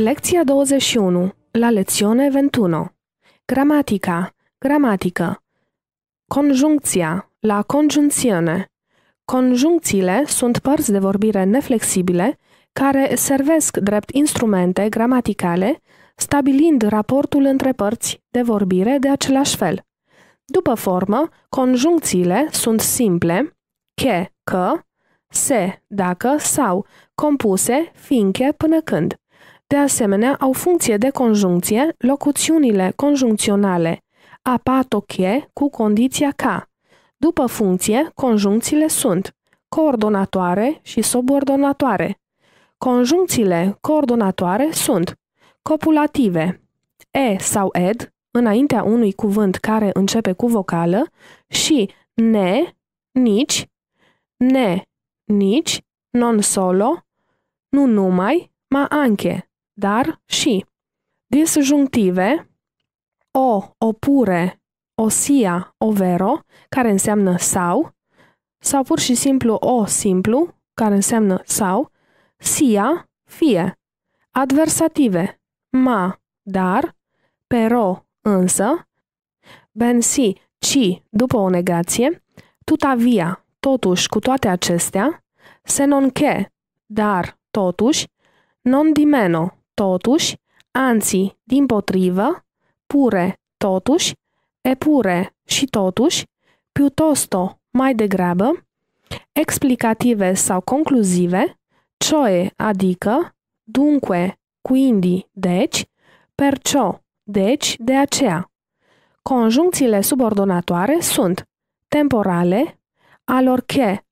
Lecția 21. La lezione 21. Gramatica. Gramatică. Conjuncția. La conjuncțiune. Conjuncțiile sunt părți de vorbire neflexibile care servesc drept instrumente gramaticale, stabilind raportul între părți de vorbire de același fel. După formă, conjuncțiile sunt simple, che, că, se, dacă sau compuse, fiindcă, până când. De asemenea, au funcție de conjuncție locuțiunile conjuncționale apatoche cu condiția ca. După funcție, conjuncțiile sunt coordonatoare și subordonatoare. Conjuncțiile coordonatoare sunt copulative, e sau ed, înaintea unui cuvânt care începe cu vocală, și ne, nici, ne, nici, non solo, nu numai, ma anche dar și. Disjunctive, o, opure, osia, overo, care înseamnă sau, sau pur și simplu o simplu, care înseamnă sau, sia, fie. Adversative, ma, dar, pero, însă, ben si, ci, după o negație, tutavia, totuși, cu toate acestea, se non che, dar, totuși, non di meno, totuși, anții, din potrivă, pure, totuși, epure și totuși, piuttosto, mai degrabă, explicative sau concluzive, cioe, adică, dunque, quindi, deci, perciò, deci, de aceea. Conjuncțiile subordonatoare sunt temporale, alorche,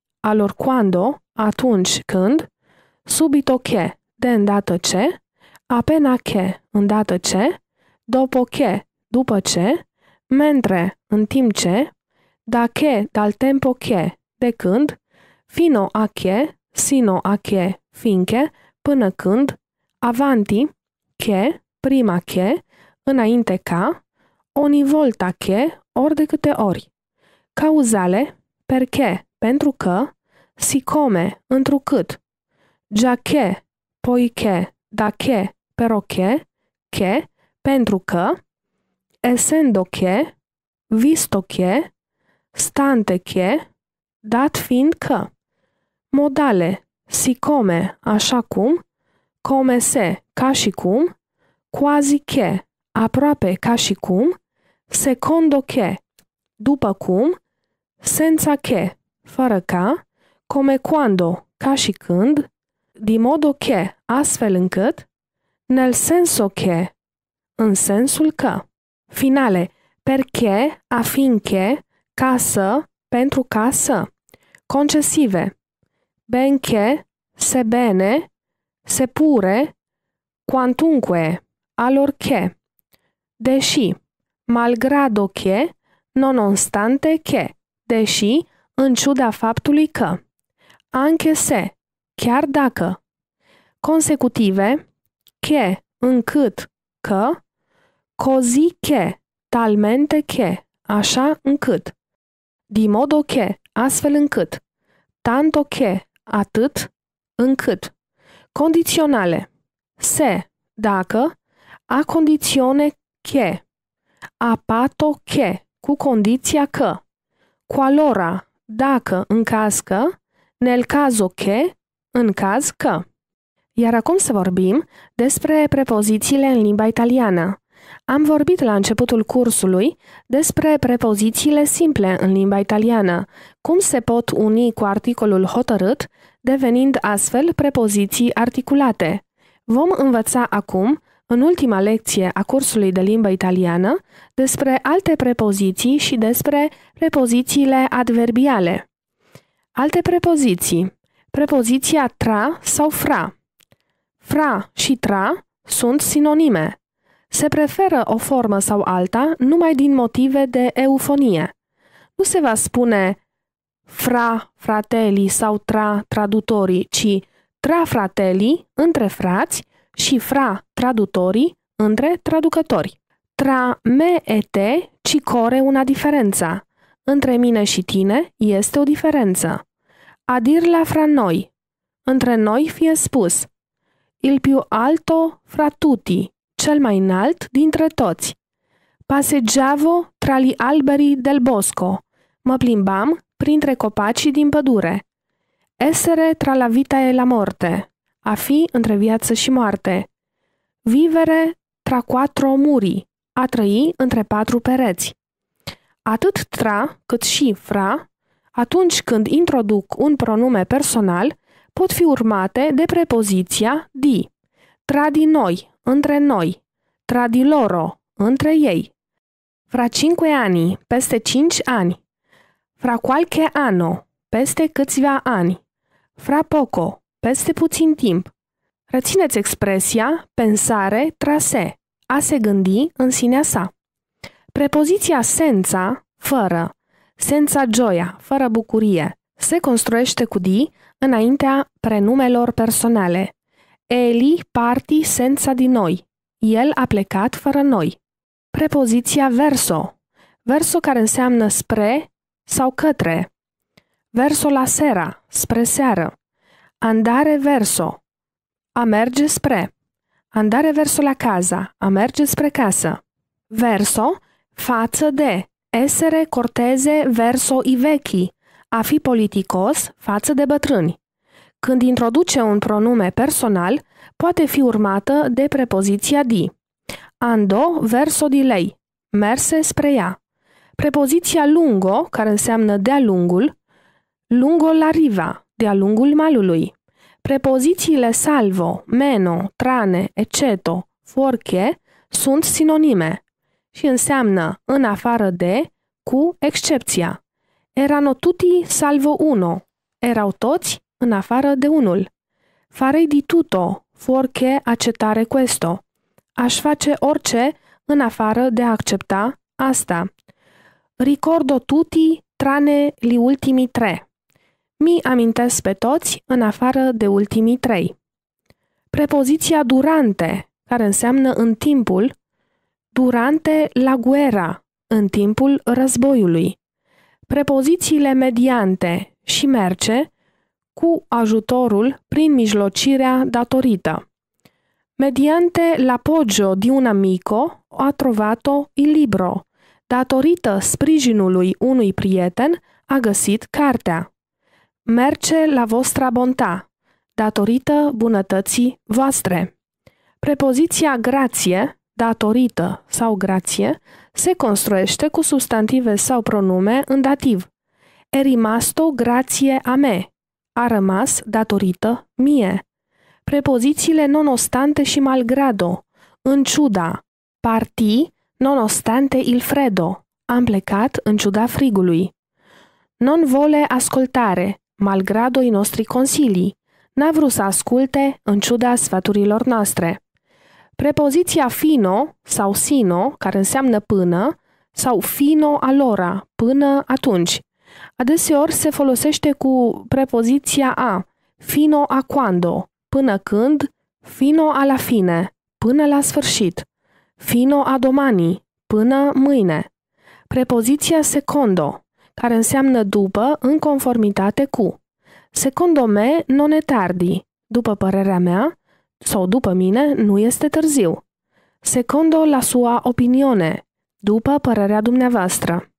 quando, atunci când, subito che, de îndată ce, Apena che, îndată ce, dopo che, după ce, mentre, în timp ce, da che, dal tempo che, de când, fino a che, sino a che, finche, până când, avanti, che, prima che, înainte ca, ogni volta che, ori de câte ori. Cauzale, perché, pentru că, sicome, întrucât, già che, che, da che, peroche, che, pentru că, visto che, stante che, dat fiind că. Modale, sicome, așa cum, come se, ca și cum, quasi che, aproape ca și cum, secondo che, după cum, senza che, fără ca, come quando, ca și când, di modo che, astfel încât, nel senso che, în sensul că. Finale, perché, afinche, ca să, pentru ca să. Concesive, benché, sebene, sepure, quantunque, alorché, deși, malgrado che, nonostante che, deși, în ciuda faptului că. Anche se, chiar dacă. Consecutive, che, încât, că, così che, talmente che, așa încât, di modo che, astfel încât, tanto che, atât, încât. Condiționale. Se, dacă, a condițione che, a pato che, cu condiția că, qualora, dacă, în caz că, nel caso che, în caz că. Iar acum să vorbim despre prepozițiile în limba italiană. Am vorbit la începutul cursului despre prepozițiile simple în limba italiană, cum se pot uni cu articolul hotărât, devenind astfel prepoziții articulate. Vom învăța acum, în ultima lecție a cursului de limba italiană, despre alte prepoziții și despre prepozițiile adverbiale. Alte prepoziții. Prepoziția tra sau fra. Fra și tra sunt sinonime. Se preferă o formă sau alta numai din motive de eufonie. Nu se va spune fra frateli sau tra tradutorii, ci tra frateli între frați și fra tradutorii între traducători. Tra me e te ci core una diferența. Între mine și tine este o diferență. Adir la fra noi. Între noi fie spus – il più alto fra tutti, cel mai înalt dintre toți. Paseggiavo tra gli alberi del bosco, mă plimbam printre copacii din pădure. Essere tra la vita e la morte, a fi între viață și moarte. Vivere tra quattro muri, a trăi între patru pereți. Atât tra cât și fra, atunci când introduc un pronume personal, pot fi urmate de prepoziția di. Tra di noi, între noi, tra di loro, între ei. Fra cinque ani, peste cinci ani. Fra qualche anno, peste câțiva ani. Fra poco, peste puțin timp. Rețineți expresia pensare trase, a se gândi în sinea sa. Prepoziția senza, fără, senza gioia, fără bucurie, se construiește cu di înaintea prenumelor personale. Eli parti senza di noi. El a plecat fără noi. Prepoziția verso. Verso care înseamnă spre sau către. Verso la sera, spre seară. Andare verso. A merge spre. Andare verso la casa, a merge spre casă. Verso, față de, essere corteze verso i vechi. A fi politicos față de bătrâni. Când introduce un pronume personal, poate fi urmată de prepoziția di. Ando verso di lei, merse spre ea. Prepoziția lungo, care înseamnă de-a lungul, lungo la riva, de-a lungul malului. Prepozițiile salvo, meno, trane, eceto, forche sunt sinonime și înseamnă în afară de, cu excepția. Erano tutti salvo uno. Erau toți în afară de unul. Farei di tutto, fuorche accettare questo. Aș face orice în afară de a accepta asta. Ricordo tutti trane li ultimi tre. Mi amintesc pe toți în afară de ultimii trei. Prepoziția durante, care înseamnă în timpul, durante la guerra, în timpul războiului prepozițiile mediante și merce cu ajutorul prin mijlocirea datorită. Mediante l'appoggio di un amico a trovato il libro. Datorită sprijinului unui prieten, a găsit cartea. Merce la vostra bonta. Datorită bunătății voastre. Prepoziția grație, datorită sau grație, se construiește cu substantive sau pronume în dativ. E rimasto grație a me. A rămas datorită mie. Prepozițiile nonostante și malgrado. În ciuda. Parti nonostante il fredo. Am plecat în ciuda frigului. Non vole ascoltare, malgrado i nostri consilii. N-a vrut să asculte în ciuda sfaturilor noastre. Prepoziția fino sau sino, care înseamnă până, sau fino alora, până atunci. Adeseori se folosește cu prepoziția a, fino a quando, până când, fino a la fine, până la sfârșit, fino a domani, până mâine. Prepoziția secondo, care înseamnă după în conformitate cu. Secondo me non è tardi, după părerea mea, sau după mine, nu este târziu. Secondo la sua opinione, după părerea dumneavoastră.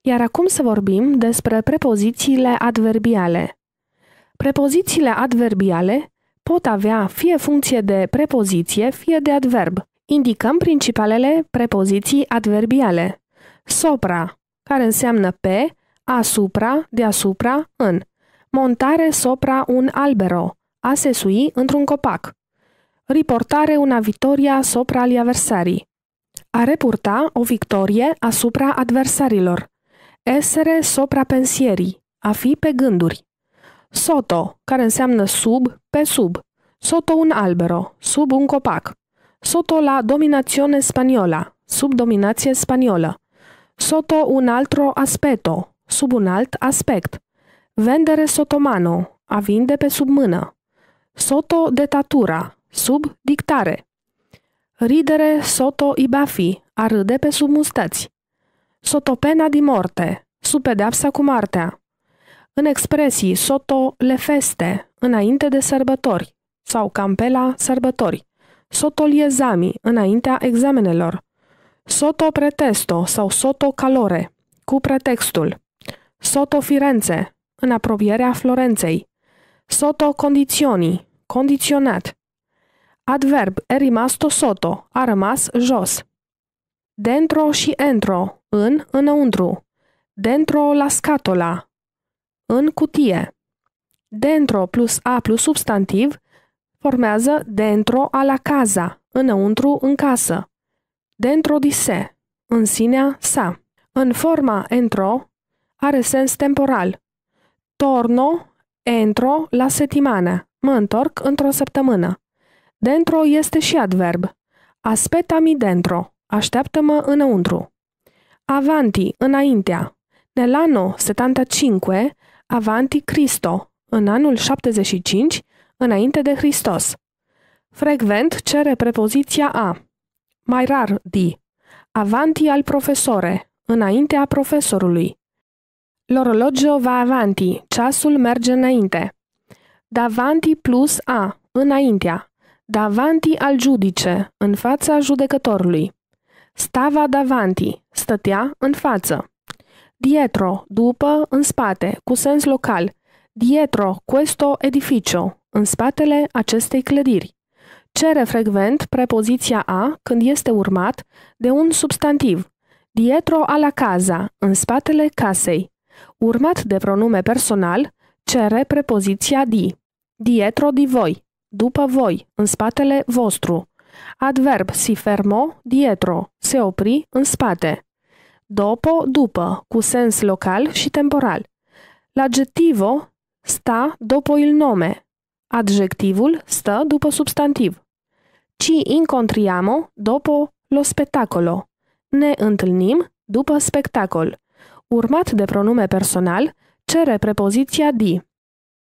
Iar acum să vorbim despre prepozițiile adverbiale. Prepozițiile adverbiale pot avea fie funcție de prepoziție, fie de adverb. Indicăm principalele prepoziții adverbiale. Sopra, care înseamnă pe, asupra, deasupra, în. Montare sopra un albero, a sesui într-un copac riportare una victoria sopra gli avversari. A repurta o victorie asupra adversarilor. Essere sopra pensierii, a fi pe gânduri. Soto, care înseamnă sub, pe sub. Soto un albero, sub un copac. Soto la dominazione spaniola, sub dominație spaniolă. Soto un altro aspeto, sub un alt aspect. Vendere sotomano, a vinde pe sub mână. Soto detatura, Sub dictare. Ridere soto ibafi, a râde pe sub mustăți. Sotopena di morte, sub pedepsa cu moartea. În expresii soto le feste, înainte de sărbători, sau campela sărbători. Soto liezami, înaintea examenelor. Soto pretesto sau soto calore, cu pretextul. Soto Firenze, în apropierea Florenței. Soto condiționi, condiționat. Adverb e rimasto soto, a rămas jos. Dentro și entro, în, înăuntru. Dentro la scatola, în cutie. Dentro plus a plus substantiv formează dentro a la casa, înăuntru în casă. Dentro di se, în sinea sa. În forma entro are sens temporal. Torno, entro la settimana, mă întorc într-o săptămână. Dentro este și adverb. Aspetami dentro. Așteaptă-mă înăuntru. Avanti, înaintea. Nell'anno 75, avanti Cristo, în anul 75, înainte de Hristos. Frecvent cere prepoziția a. Mai rar di. Avanti al profesore, înaintea profesorului. L'orologio va avanti, ceasul merge înainte. Davanti plus a, înaintea, Davanti al judice, în fața judecătorului. Stava davanti, stătea în față. Dietro, după, în spate, cu sens local. Dietro questo edificio, în spatele acestei clădiri. Cere frecvent prepoziția a când este urmat de un substantiv. Dietro alla casa, în spatele casei. Urmat de pronume personal, cere prepoziția di. Dietro di voi după voi, în spatele vostru. Adverb si fermo, dietro, se opri, în spate. Dopo, după, cu sens local și temporal. L'aggettivo sta dopo il nome. Adjectivul stă după substantiv. Ci incontriamo dopo lo spettacolo. Ne întâlnim după spectacol. Urmat de pronume personal, cere prepoziția di.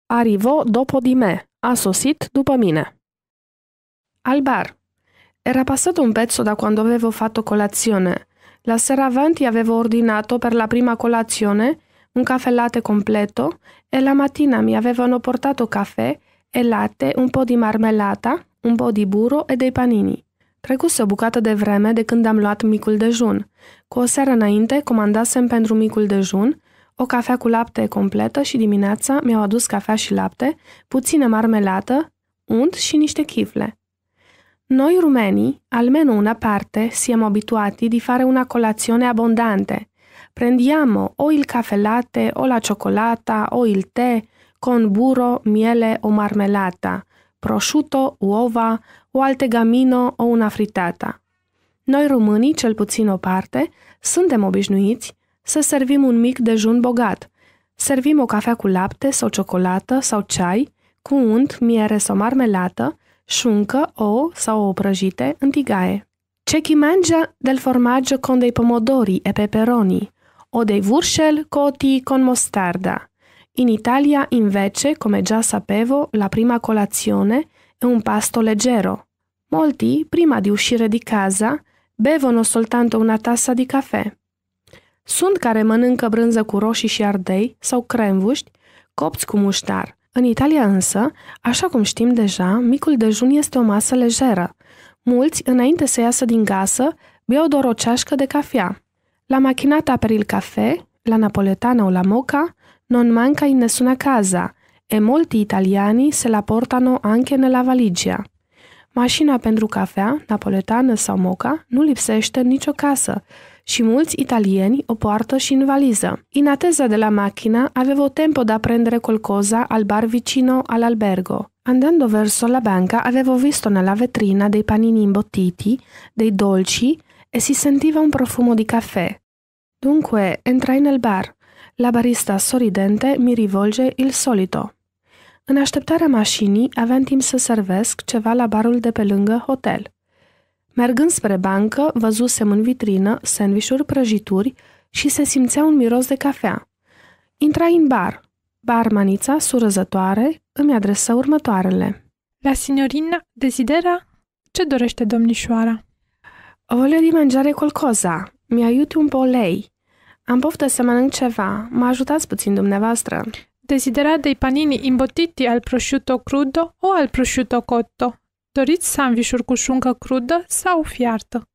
Arrivo dopo di me. A sosit după mine. Al bar. Era passato un pezzo da quando avevo fatto colazione. La sera avanti avevo ordinato per la prima colazione un caffè latte completo e la mattina mi avevano portato caffè e latte, un po' di marmellata, un po' di burro e dei panini. Trecuse o bucată de vreme de când am luat micul dejun. Cu o seară înainte, comandasem pentru micul dejun o cafea cu lapte completă și dimineața mi-au adus cafea și lapte, puțină marmelată, unt și niște chifle. Noi rumenii, almeno una parte, siamo abituati di fare una colazione abbondante. Prendiamo o il caffè latte o la cioccolata o il tè con burro, miele o marmellata, prosciutto, uova o alte gamino o una frittata. Noi românii, cel puțin o parte, suntem obișnuiți să servim un mic dejun bogat. Servim o cafea cu lapte sau ciocolată sau ceai, cu unt, miere sau marmelată, șuncă, ouă sau o prăjite în tigaie. C'è chi mangia del formaggio con dei pomodori e peperoni, o dei wurstel cotti con mostarda. In Italia, invece, come già sapevo, la prima colazione è un pasto leggero. Molti, prima di uscire di casa, bevono soltanto una tassa di caffè. Sunt care mănâncă brânză cu roșii și ardei sau cremvuști, copți cu muștar. În Italia însă, așa cum știm deja, micul dejun este o masă lejeră. Mulți, înainte să iasă din casă, beau doar o ceașcă de cafea. La machinata per il caffè, la napoletana o la moca, non manca in nessuna casa e molti italiani se la portano anche nella valigia. Mașina pentru cafea, napoletană sau moca, nu lipsește nicio casă și mulți italieni o poartă și în valiză. In attesa della macchina avevo tempo da prendere qualcosa al bar vicino all'albergo. Andando verso la banca avevo visto nella vetrina dei panini imbottiti, dei dolci e si sentiva un profumo di caffè. Dunque entrai nel bar. La barista sorridente mi rivolge il solito. În așteptarea mașinii aveam timp să servesc ceva la barul de pe lângă hotel. Mergând spre bancă, văzusem în vitrină sandvișuri prăjituri și se simțea un miros de cafea. Intrai în bar. Barmanița, surăzătoare, îmi adresă următoarele. La signorina desidera? Ce dorește domnișoara? Voglio di mangiare qualcosa. Mi aiuti un po' lei. Am poftă să mănânc ceva. Mă ajutați puțin dumneavoastră. Desidera dei panini imbotiti al prosciutto crudo o al prosciutto cotto? Doriți sandvișuri cu șuncă crudă sau fiartă?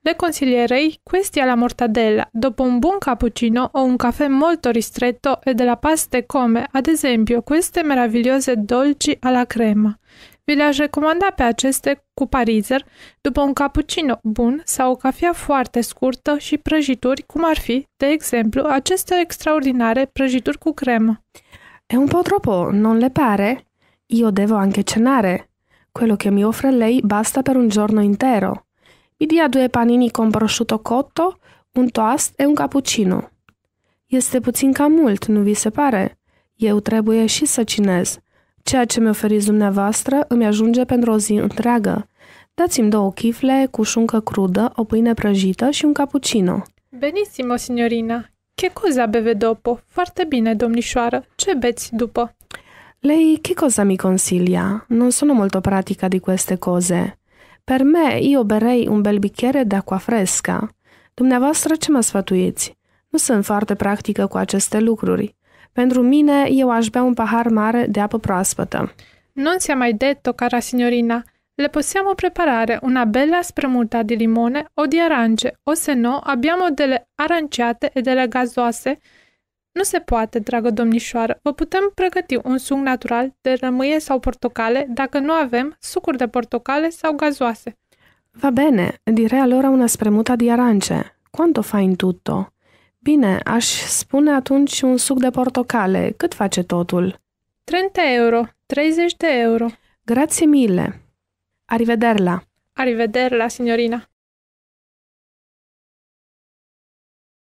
Le consilierei questia la mortadella, dopo un buon cappuccino o un caffè molto ristretto e della paste come, ad esempio, queste meravigliose dolci alla crema. Vi le-aș recomanda pe aceste cu parizer după un cappuccino bun sau o cafea foarte scurtă și prăjituri, cum ar fi, de exemplu, aceste extraordinare prăjituri cu cremă. E un po' troppo, non le pare? Io devo anche cenare. Quello che mi offre lei basta per un giorno intero. Mi dia due panini con prosciutto cotto, un toast e un cappuccino. Este puțin cam mult, nu vi se pare? Eu trebuie și să cinez. Ceea ce mi oferiți dumneavoastră îmi ajunge pentru o zi întreagă. Dați-mi două chifle cu șuncă crudă, o pâine prăjită și un cappuccino. Benissimo, signorina. Che cosa beve dopo? Foarte bine, domnișoară. Ce beți după? Lei che cosa mi consiglia? Non sono molto pratica di queste cose. Per me io berei un bel bicchiere d'acqua fresca. Dumneavoastră ce mă sfătuiți? Nu sunt foarte practică cu aceste lucruri. Pentru mine, eu aș bea un pahar mare de apă proaspătă. Non sia mai detto, cara signorina. Le possiamo preparare una bella spremuta di limone o di arance, o se no abbiamo delle aranciate e delle gasose Nu se poate, dragă domnișoară. Vă putem pregăti un suc natural de rămâie sau portocale dacă nu avem sucuri de portocale sau gazoase. Va bene, direi alora una spremuta di arance. Quanto fa in tutto? Bine, aș spune atunci un suc de portocale. Cât face totul? 30 euro, 30 de euro. Grazie mille. Arrivederla. Arrivederla, signorina.